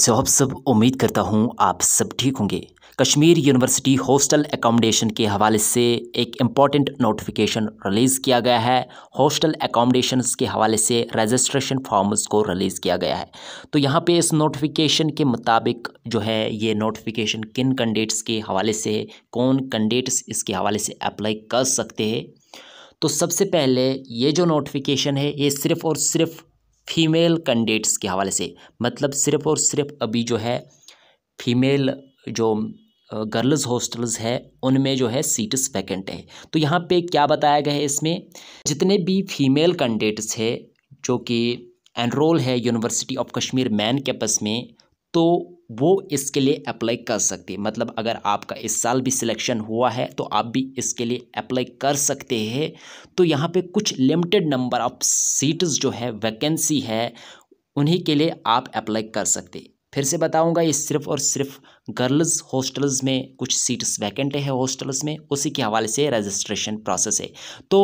बच्चों आप सब उम्मीद करता हूँ आप सब ठीक होंगे कश्मीर यूनिवर्सिटी हॉस्टल एकोमोडेशन के हवाले से एक इम्पॉर्टेंट नोटिफिकेशन रिलीज़ किया गया है हॉस्टल एकोमोडेशन के हवाले से रजिस्ट्रेशन फॉर्म्स को रिलीज़ किया गया है तो यहाँ पे इस नोटिफिकेशन के मुताबिक जो है ये नोटिफिकेशन किन कैंडिडेट्स के हवाले से कौन कैंडिडेट्स इसके हवाले से अप्लाई कर सकते हैं तो सबसे पहले ये जो नोटिफिकेशन है ये सिर्फ़ और सिर्फ़ फीमेल कैंडिडेट्स के हवाले से मतलब सिर्फ़ और सिर्फ अभी जो है फीमेल जो गर्ल्स हॉस्टल्स है उनमें जो है सीट्स वैकेंट है तो यहाँ पे क्या बताया गया है इसमें जितने भी फीमेल कैंडिडेट्स है जो कि एनरोल है university of Kashmir main campus में तो वो इसके लिए अप्लाई कर सकते हैं मतलब अगर आपका इस साल भी सिलेक्शन हुआ है तो आप भी इसके लिए अप्लाई कर सकते हैं तो यहाँ पे कुछ लिमिटेड नंबर ऑफ सीट्स जो है वैकेंसी है उन्हीं के लिए आप अप्लाई कर सकते हैं फिर से बताऊंगा ये सिर्फ और सिर्फ गर्ल्स हॉस्टल्स में कुछ सीट्स वैकेंट है हॉस्टल्स में उसी के हवाले से रजिस्ट्रेशन प्रोसेस है तो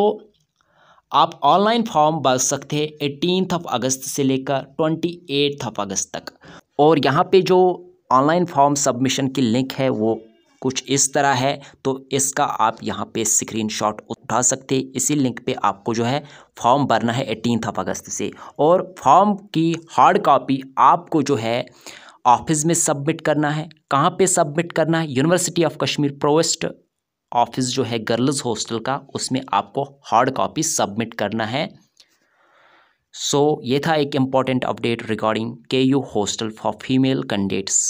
आप ऑनलाइन फॉर्म भर सकते हैं एटीनथ ऑफ अगस्त से लेकर ट्वेंटी एट्थ ऑफ अगस्त तक और यहाँ पे जो ऑनलाइन फॉर्म सबमिशन की लिंक है वो कुछ इस तरह है तो इसका आप यहाँ पे स्क्रीनशॉट उठा सकते इसी लिंक पे आपको जो है फॉर्म भरना है एटीन ऑफ अगस्त से और फॉर्म की हार्ड कॉपी आपको जो है ऑफिस में सबमिट करना है कहाँ पे सबमिट करना है university of Kashmir provost office जो है गर्ल्स हॉस्टल का उसमें आपको हार्ड कॉपी सबमिट करना है सो so, ये था एक important update regarding K U hostel for female candidates